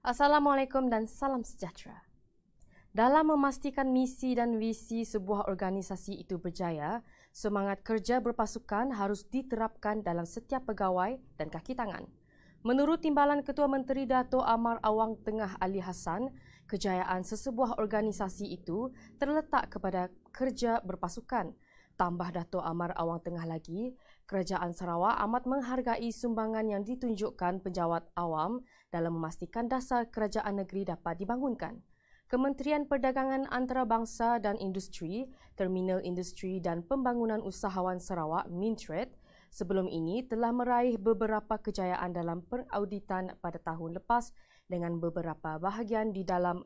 Assalamualaikum dan salam sejahtera. Dalam memastikan misi dan visi sebuah organisasi itu berjaya, semangat kerja berpasukan harus diterapkan dalam setiap pegawai dan kaki tangan. Menurut Timbalan Ketua Menteri Dato Amar Awang Tengah Ali Hassan, kejayaan sesebuah organisasi itu terletak kepada kerja berpasukan tambah Dato' Amar Awang Tengah lagi, Kerajaan Sarawak amat menghargai sumbangan yang ditunjukkan penjawat awam dalam memastikan dasar kerajaan negeri dapat dibangunkan. Kementerian Perdagangan Antarabangsa dan Industri, Terminal Industri dan Pembangunan Usahawan Sarawak, Mintret, sebelum ini telah meraih beberapa kejayaan dalam perauditan pada tahun lepas dengan beberapa bahagian di dalam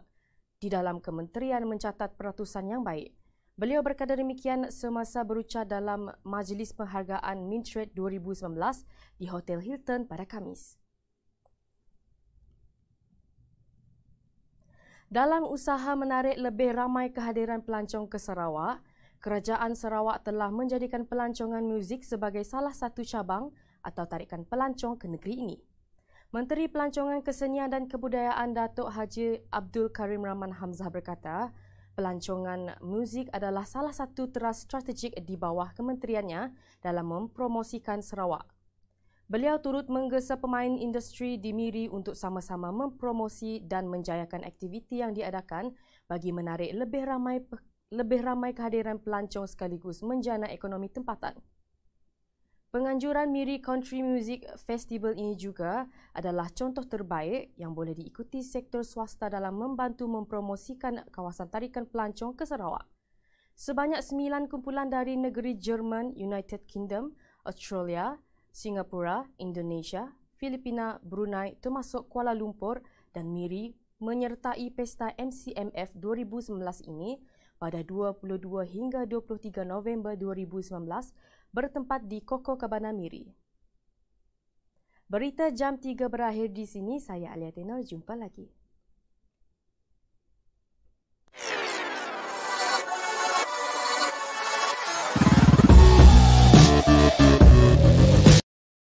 di dalam kementerian mencatat peratusan yang baik. Beliau berkata demikian semasa berucap dalam Majlis Penghargaan Mintrade 2019 di Hotel Hilton pada Kamis. Dalam usaha menarik lebih ramai kehadiran pelancong ke Sarawak, Kerajaan Sarawak telah menjadikan pelancongan muzik sebagai salah satu cabang atau tarikan pelancong ke negeri ini. Menteri Pelancongan Kesenian dan Kebudayaan Datuk Haji Abdul Karim Rahman Hamzah berkata, pelancongan muzik adalah salah satu teras strategik di bawah kementeriannya dalam mempromosikan Sarawak. Beliau turut menggesa pemain industri di Miri untuk sama-sama mempromosi dan menjayakan aktiviti yang diadakan bagi menarik lebih ramai lebih ramai kehadiran pelancong sekaligus menjana ekonomi tempatan. Penganjuran Miri Country Music Festival ini juga adalah contoh terbaik yang boleh diikuti sektor swasta dalam membantu mempromosikan kawasan tarikan pelancong ke Sarawak. Sebanyak sembilan kumpulan dari negeri Jerman, United Kingdom, Australia, Singapura, Indonesia, Filipina, Brunei termasuk Kuala Lumpur dan Miri menyertai pesta MCMF 2019 ini pada 22 hingga 23 November 2019 bertempat di Koko Kabana Miri. Berita jam 3 berakhir di sini. Saya Alia Tenor. Jumpa lagi.